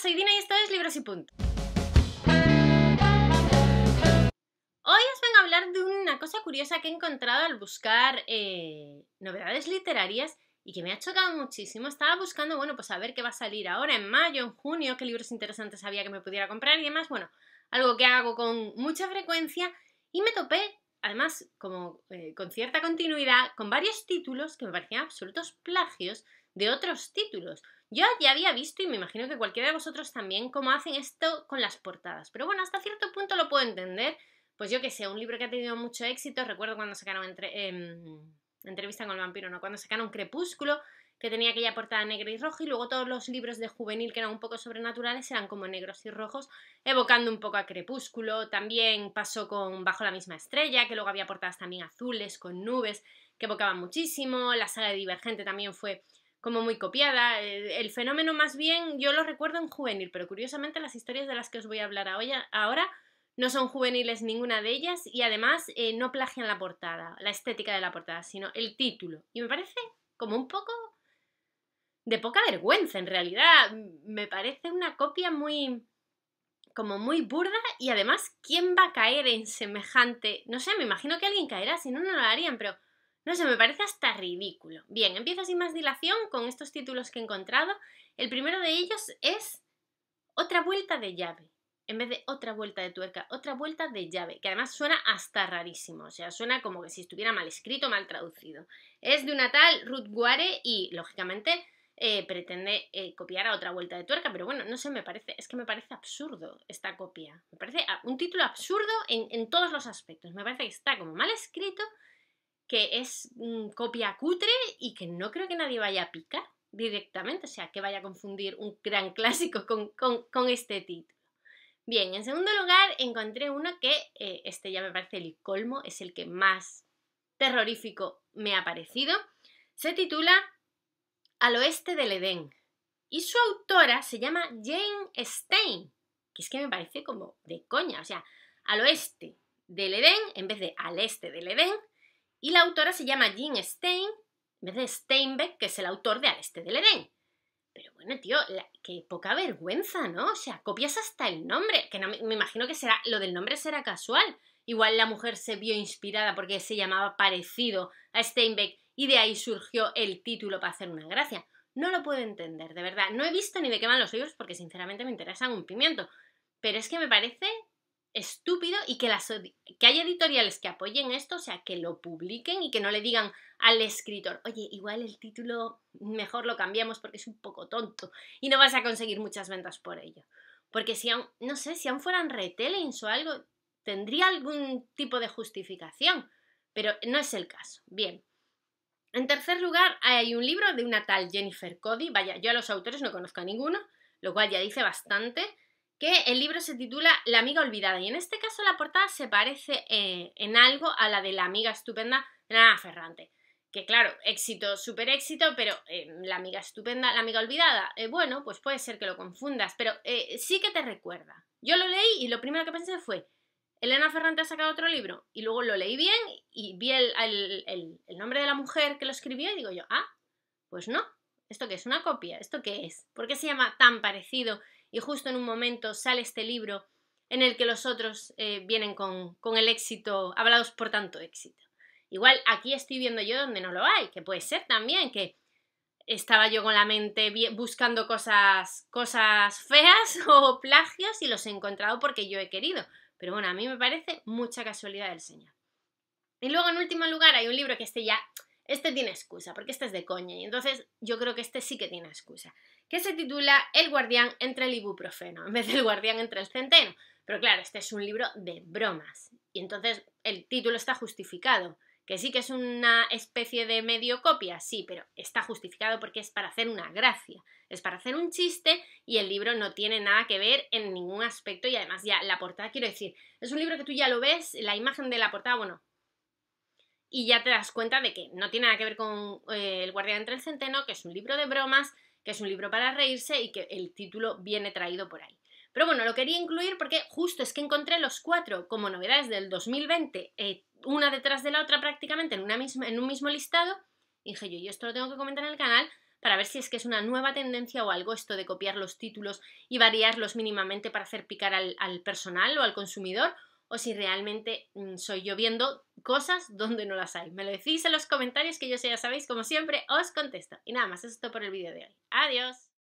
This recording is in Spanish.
soy Dina y esto es Libros y Punto. Hoy os vengo a hablar de una cosa curiosa que he encontrado al buscar eh, novedades literarias y que me ha chocado muchísimo. Estaba buscando, bueno, pues a ver qué va a salir ahora en mayo, en junio, qué libros interesantes había que me pudiera comprar y demás. Bueno, algo que hago con mucha frecuencia y me topé, además, como eh, con cierta continuidad, con varios títulos que me parecían absolutos plagios de otros títulos. Yo ya había visto, y me imagino que cualquiera de vosotros también, cómo hacen esto con las portadas. Pero bueno, hasta cierto punto lo puedo entender. Pues yo que sé, un libro que ha tenido mucho éxito, recuerdo cuando sacaron em, Entrevista con el vampiro, ¿no? Cuando sacaron Crepúsculo, que tenía aquella portada negra y roja, y luego todos los libros de juvenil que eran un poco sobrenaturales eran como negros y rojos, evocando un poco a Crepúsculo. También pasó con Bajo la misma estrella, que luego había portadas también azules, con nubes, que evocaban muchísimo. La saga de Divergente también fue como muy copiada. Eh, el, fenómeno más bien yo lo recuerdo en juvenil, pero curiosamente las historias de las que os voy a hablar ahora no son juveniles ninguna de ellas y además eh, no plagian la portada, la estética de la portada, sino el título. Y me parece como un poco de poca vergüenza en realidad. Me parece una copia muy como muy burda y además, ¿quién va a caer en semejante? No sé, me imagino que alguien caerá, si no, no lo harían, pero no sé, me parece hasta ridículo. Bien, empiezo sin más dilación con estos títulos que he encontrado. El primero de ellos es Otra vuelta de llave. En vez de otra vuelta de tuerca, otra vuelta de llave, que además suena hasta rarísimo, o sea, suena como que si estuviera mal escrito, mal traducido. Es de una tal Ruth Guare y, lógicamente, eh, pretende eh, copiar a otra vuelta de tuerca, pero bueno, no sé, me parece, es que me parece absurdo esta copia. Me parece un título absurdo en, en, todos los aspectos. Me parece que está como mal escrito que es mm, copia cutre y que no creo que nadie vaya a picar directamente, o sea, que vaya a confundir un gran clásico con, con, este título. Bien, en segundo lugar encontré uno que, eh, este ya me parece el colmo, es el que más terrorífico me ha parecido. Se titula Al oeste del Edén y su autora se llama Jane Stein, que es que me parece como de coña, o sea, al oeste del Edén, en vez de al este del Edén, y la autora se llama Jean Stein, en vez de Steinbeck, que es el autor de Al Este del Edén. Pero bueno, tío, qué poca vergüenza, ¿no? O sea, copias hasta el nombre, que me imagino que será, lo del nombre será casual. Igual la mujer se vio inspirada porque se llamaba parecido a Steinbeck y de ahí surgió el título para hacer una gracia. No lo puedo entender, de verdad. No he visto ni de qué van los libros porque sinceramente me interesan un pimiento. Pero es que me parece estúpido y que, las, que haya editoriales que apoyen esto, o sea, que lo publiquen y que no le digan al escritor, oye, igual el título mejor lo cambiamos porque es un poco tonto y no vas a conseguir muchas ventas por ello. Porque si aún, no sé, si aún fueran retellings o algo, tendría algún tipo de justificación, pero no es el caso. Bien. En tercer lugar, hay un libro de una tal Jennifer Cody, vaya, yo a los autores no conozco a ninguno, lo cual ya dice bastante, que el libro se titula La amiga olvidada y en este caso la portada se parece eh, en algo a la de la amiga estupenda de Ferrante. Que claro, éxito, súper éxito, pero eh, la amiga estupenda, la amiga olvidada, eh, bueno, pues puede ser que lo confundas, pero sí que te recuerda. Yo lo leí y lo primero que pensé fue, Elena Ferrante ha sacado otro libro y luego lo leí bien y vi el, el nombre de la mujer que lo escribió y digo yo, ah, pues no, ¿Esto qué es? ¿Una copia? ¿Esto qué es? ¿Por qué se llama tan parecido y justo en un momento sale este libro en el que los otros eh, vienen con, con, el éxito, hablados por tanto éxito. Igual aquí estoy viendo yo donde no lo hay, que puede ser también que estaba yo con la mente buscando cosas, cosas feas o plagios y los he encontrado porque yo he querido. Pero bueno, a mí me parece mucha casualidad del Señor. Y luego, en último lugar, hay un libro que este ya, este tiene excusa, porque este es de coña, y entonces yo creo que este sí que tiene excusa que se titula El guardián entre el ibuprofeno, en vez El guardián entre el centeno. Pero claro, este es un libro de bromas. Y entonces el título está justificado. Que sí que es una especie de medio copia, sí, pero está justificado porque es para hacer una gracia, es para hacer un chiste y el libro no tiene nada que ver en ningún aspecto y además ya la portada, quiero decir, es un libro que tú ya lo ves, la imagen de la portada, bueno, y ya te das cuenta de que no tiene nada que ver con eh, El guardián entre el centeno, que es un libro de bromas, que es un libro para reírse y que el título viene traído por ahí. Pero bueno, lo quería incluir porque justo es que encontré los cuatro como novedades del 2020, eh, una detrás de la otra prácticamente en, una misma, en un mismo listado. Y dije yo, yo esto lo tengo que comentar en el canal para ver si es que es una nueva tendencia o algo esto de copiar los títulos y variarlos mínimamente para hacer picar al personal o al consumidor, o si realmente mm, soy yo viendo cosas donde no las hay. Me lo decís en los comentarios que yo ya sabéis, como siempre, os contesto. Y nada más, eso es todo por el vídeo de hoy. Adiós.